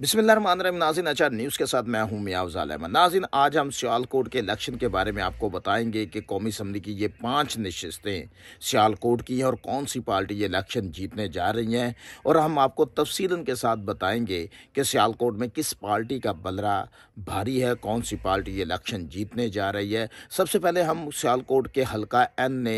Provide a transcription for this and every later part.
बिसमीम नाजिन अचार न्यूज़ के साथ मैं हूँ मियाज आलम नाजिन आज हम सियालकोट के इलेक्शन के बारे में आपको बताएंगे कि कौमी असम्बली की ये पांच नशस्तें सियालकोट की हैं और कौन सी पार्टी ये इलेक्शन जीतने जा रही हैं और हम आपको तफसीलन के साथ बताएंगे कि सियालकोट में किस पार्टी का बलरा भारी है कौन सी पार्टी ये इलेक्शन जीतने जा रही है सबसे पहले हम सियालकोट के हल्का एन ने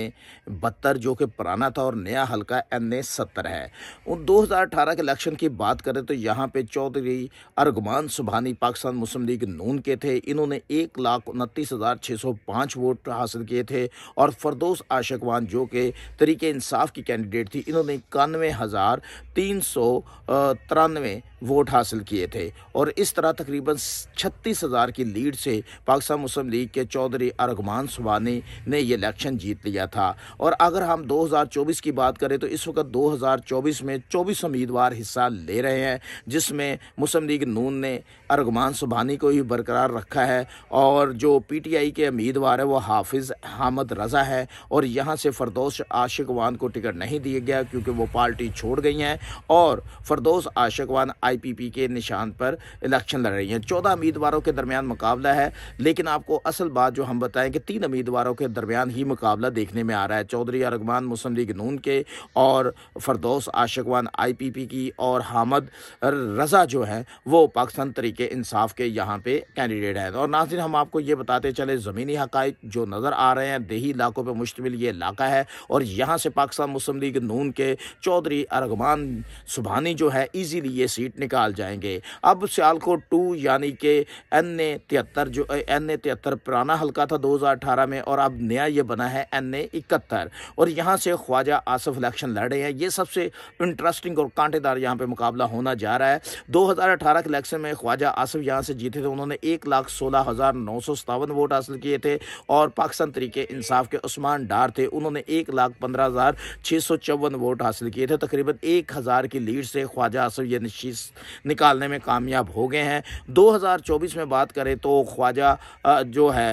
बहत्तर जो कि पुराना था और नया हल्का एन ने सत्तर है उन दो हज़ार अठारह के इलेक्शन की बात करें तो यहाँ पर चौधरी गई अर्गमान सुबहानी पाकिस्तान मुस्लिम लीग नून के थे इन्होंने एक लाख उनतीस हज़ार छः सौ पाँच वोट हासिल किए थे और फरदोस आशकवान जो के तरीके इंसाफ की कैंडिडेट थी इन्होंने इक्यानवे हज़ार तीन सौ तिरानवे वोट हासिल किए थे और इस तरह तकरीबन छत्तीस हज़ार की लीड से पाकिस्तान मुस्लिम लीग के चौधरी अरगमान सुबानी ने यह इलेक्शन जीत लिया था और अगर हम 2024 की बात करें तो इस वक्त 2024 में 24 उम्मीदवार हिस्सा ले रहे हैं जिसमें मुस्लिम लीग नून ने अरगमान सुबहानी को ही बरकरार रखा है और जो आई के उम्मीदवार है वह हाफिज़ हामद रज़ा है और यहाँ से फरदोश आशिकवान को टिकट नहीं दिया गया क्योंकि वो पार्टी छोड़ गई हैं और फरदोश आशिकवान आईपीपी के निशान पर इलेक्शन लड़ रही हैं चौदह उम्मीदवारों के दरमियान मुकाबला है लेकिन आपको असल बात जो हम बताएं कि तीन उम्मीदवारों के दरमियान ही मुकाबला देखने में आ रहा है चौधरी अरगमान मुस्लिम लीग नून के और फरदोस आशकवान आई की और हामद रज़ा जो हैं वो पाकिस्तान तरीके इंसाफ के यहाँ पे कैंडिडेट हैं और नाजिन हम आपको ये बताते चले ज़मीनी हक़ जो नज़र आ रहे हैं दही इलाकों पर मुश्तमिल ये इलाका है और यहाँ से पाकिस्तान मुस्लिम लीग नून के चौधरी अरगमान सुबहानी जो है ईजीली ये सीट निकाल जाएंगे अब सियालकोट टू यानी कि एन ए तिहत्तर जो एन ए तिहत्तर पुराना हल्का था 2018 में और अब नया ये बना है एन ए इकहत्तर और यहाँ से ख्वाजा आसफ इलेक्शन लड़ रहे हैं ये सबसे इंटरेस्टिंग और कांटेदार यहाँ पे मुकाबला होना जा रहा है 2018 के इलेक्शन में ख्वाजा आसफ यहाँ से जीते थे उन्होंने एक लाख सोलह हज़ार नौ सौ सतावन वोट हासिल किए थे और पाकिस्तान तरीके इंसाफ के उस्मान डार थे उन्होंने एक लाख पंद्रह हज़ार छः सौ चौवन वोट हासिल किए थे तकरीबन एक हज़ार की लीड से ख्वाजा आसफ ये नशीस निकालने में कामयाब हो गए हैं 2024 में बात करें तो ख्वाजा जो है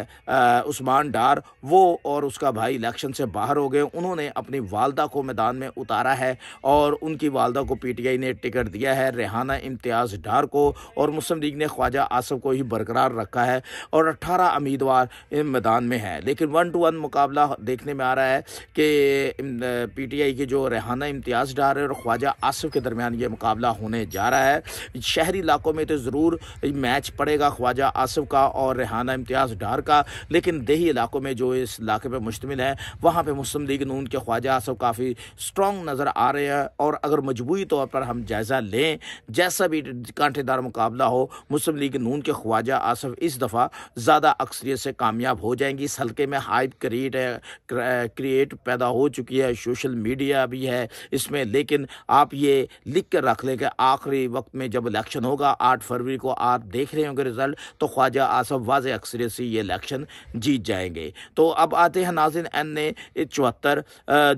उस्मान डार वो और उसका भाई इलेक्शन से बाहर हो गए उन्होंने अपनी वालदा को मैदान में उतारा है और उनकी वालदा को पीटीआई ने टिकट दिया है रेहाना इम्तियाज़ डार को और मुस्लिम लीग ने ख्वाजा आसफ को ही बरकरार रखा है और अट्ठारह उम्मीदवार मैदान में हैं लेकिन वन टू वन मुकाबला देखने में आ रहा है कि पी टी आई के जो रेहाना इम्तियाज़ डार है और ख्वाजा आसफ के दरमियान ये मुकाबला होने जा रहा है है शहरी इलाकों में तो ज़रूर मैच पड़ेगा ख्वाजा आसफ का और रेहाना इम्तियाज़ डार का लेकिन दही इलाकों में जो इस इलाके पर मुश्तमिल है वहाँ पर मुस्लिम लीग नून के ख्वाजा आसफ काफ़ी स्ट्रॉन्ग नज़र आ रहे हैं और अगर मजबूरी तौर पर हम जायज़ा लें जैसा भी कांटेदार मुकाबला हो मुस्लिम लीग नून के ख्वाजा आसफ इस दफ़ा ज़्यादा अक्सरियत से कामयाब हो जाएंगी इस हल्के में हाइप क्रिएट है क्रिएट पैदा हो चुकी है सोशल मीडिया भी है इसमें लेकिन आप ये लिख कर रख लें कि आखिरी वक्त में जब इलेक्शन होगा आठ फरवरी को आप देख रहे होंगे रिजल्ट तो ख्वाजा आसफ वाज अक्सरियत से ये इलेक्शन जीत जाएंगे तो अब आते हैं नाजिन एन ए चौहत्तर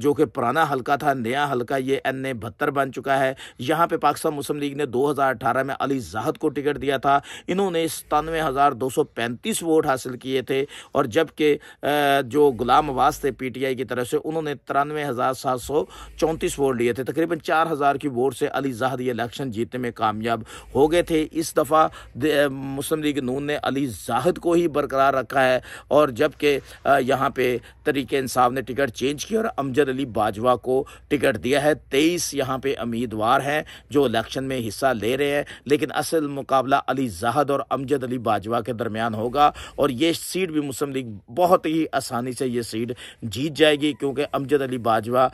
जो कि पुराना हल्का था नया हल्का ये एन ए बहत्तर बन चुका है यहाँ पे पाकिस्तान मुस्लिम लीग ने 2018 में अली जाहद को टिकट दिया था इन्होंने सतानवे हज़ार दो सौ पैंतीस वोट हासिल किए थे और जबकि जो गुलाम आवास थे पी टी आई की तरफ से उन्होंने तिरानवे हज़ार सात सौ चौंतीस वोट लिए थे तकरीबन चार हज़ार की वोट से अली जाहद ये इलेक्शन जीतने में कामयाब हो गए थे इस दफ़ा मुस्लिम लीग नून ने अली जाहद को ही बरकरार रखा है और जबकि यहाँ पे तरीके इंसाफ ने टिकट चेंज किया और अमजद अली बाजवा को टिकट दिया है तेईस यहाँ पे उम्मीदवार हैं जो इलेक्शन में हिस्सा ले रहे हैं लेकिन असल मुकाबला अली जाहद और अमजद अली बाजवा के दरमियान होगा और ये सीट भी मुस्लिम लीग बहुत ही आसानी से ये सीट जीत जाएगी क्योंकि अमजद अली बाजवा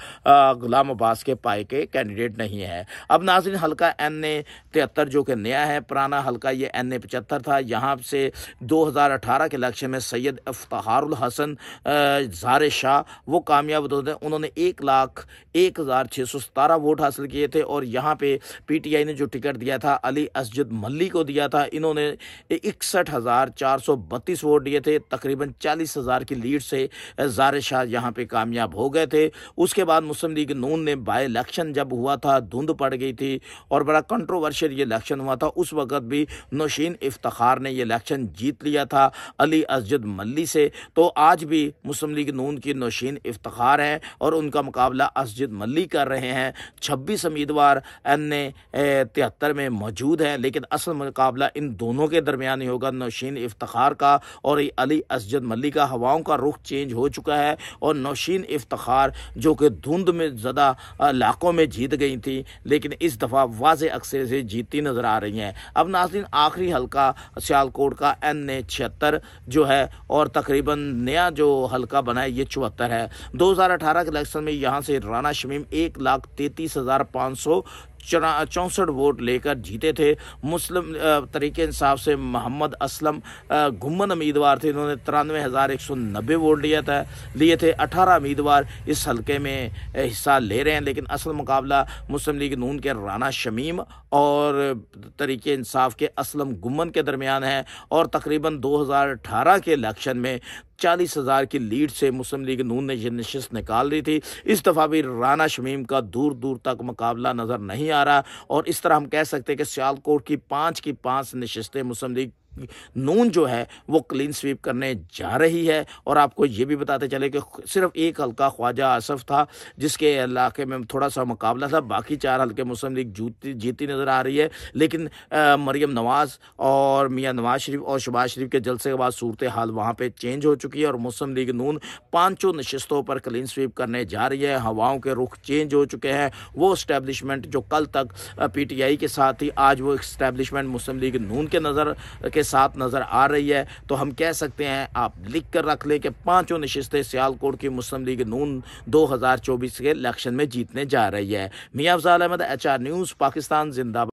गुलाम अब्बास के पाए के कैंडिडेट नहीं है अब नाजिन हल्का एन ने तिहत्तर जो कि नया है पुराना हल्का ये एन ए पचहत्तर था यहाँ से 2018 के इलेक्शन में सैयद अफ्तारुल हसन जार शाह वो कामयाब होते हैं उन्होंने एक लाख एक हज़ार छः सौ सतारह वोट हासिल किए थे और यहाँ पे पीटीआई ने जो टिकट दिया था अली असजद मल्ली को दिया था इन्होंने इकसठ हज़ार चार सौ बत्तीस वोट दिए थे तकरीबन चालीस हज़ार की लीड से जार शाह यहाँ पर कामयाब हो गए थे उसके बाद मुस्लिम लीग नून ने बाई इलेक्शन जब हुआ था धुंध पड़ गई थी और बड़ा कंट्रोवर्शियल ये इलेक्शन हुआ था उस वक्त भी नौशीन इफ्तार ने ये इलेक्शन जीत लिया था अली अजद मल्ली से तो आज भी मुस्लिम लीग नून की नौशीन इफ्तार है और उनका मुकाबला अजद मल्ली कर रहे हैं छब्बीस उम्मीदवार एन ए तिहत्तर में मौजूद हैं लेकिन असल मुकाबला इन दोनों के दरमियान ही होगा नौशीन इफ्तार का और अली अजद मल्ली का हवाओं का रुख चेंज हो चुका है और नौशीन इफ्तार जो कि धुंध में ज़्यादा इलाकों में जीत गई थी लेकिन इस दफ़ा वाज अक्सर से से जीती नजर आ रही हैं अब नाजिन आखिरी हल्का सियालकोट का एन ए छिहत्तर जो है और तकरीबन नया जो हल्का बना है ये चौहत्तर है दो हज़ार अठारह के इलेक्शन में यहाँ से राना शमीम एक लाख तैतीस हज़ार पाँच सौ चौंसठ वोट लेकर जीते थे मुस्लिम तरीके इंसाफ से मोहम्मद असलम गुमन उम्मीदवार थे इन्होंने तिरानवे हज़ार एक सौ नब्बे वोट लिया था लिए थे अठारह उम्मीदवार इस हलके में हिस्सा ले रहे हैं लेकिन असल मुकाबला मुस्लिम लीग नून के राना शमीम और तरीके इंसाफ के असलम गुमन के दरमियान है और तकरीबन अठारह के इलेक्शन में चालीस हज़ार की लीड से मुस्लिम लीग नून ने नशस्त निकाल दी थी इस दफ़ा भी राना शमीम का दूर दूर तक मुकाबला नज़र नहीं आ रहा और इस तरह हम कह सकते हैं कि सियालकोट की पाँच की पाँच नशस्तें मुस्लिम लीग नून जो है वो क्लीन स्वीप करने जा रही है और आपको ये भी बताते चले कि सिर्फ एक हल्का ख्वाजा आसफ था जिसके इलाके में थोड़ा सा मुकाबला था बाकी चार हल्के मुस्लिम लीग जूती जीती नज़र आ रही है लेकिन मरीम मरियम नवाज़ और मियाँ नवाज शरीफ और शबाज शरीफ के जलसे के बाद सूरत हाल वहाँ पर चेंज हो चुकी है और मुस्लिम लीग नून पाँचों नशस्तों पर क्लीन स्वीप करने जा रही है हवाओं के रुख चेंज हो चुके हैं वो इस्टेब्लिशमेंट जो कल तक पी टी आई के साथ थी आज वो स्टैब्लिशमेंट मुस्लिम लीग नून के नज़र के साथ नज़र आ रही है तो हम कह सकते हैं आप लिख कर रख लें कि पाँचों नशस्तें सियालकोट की मुस्लिम लीग नून दो हजार चौबीस के इलेक्शन में जीतने जा रही है मियाँ अफजाल अहमद एच न्यूज़ पाकिस्तान जिंदाबाद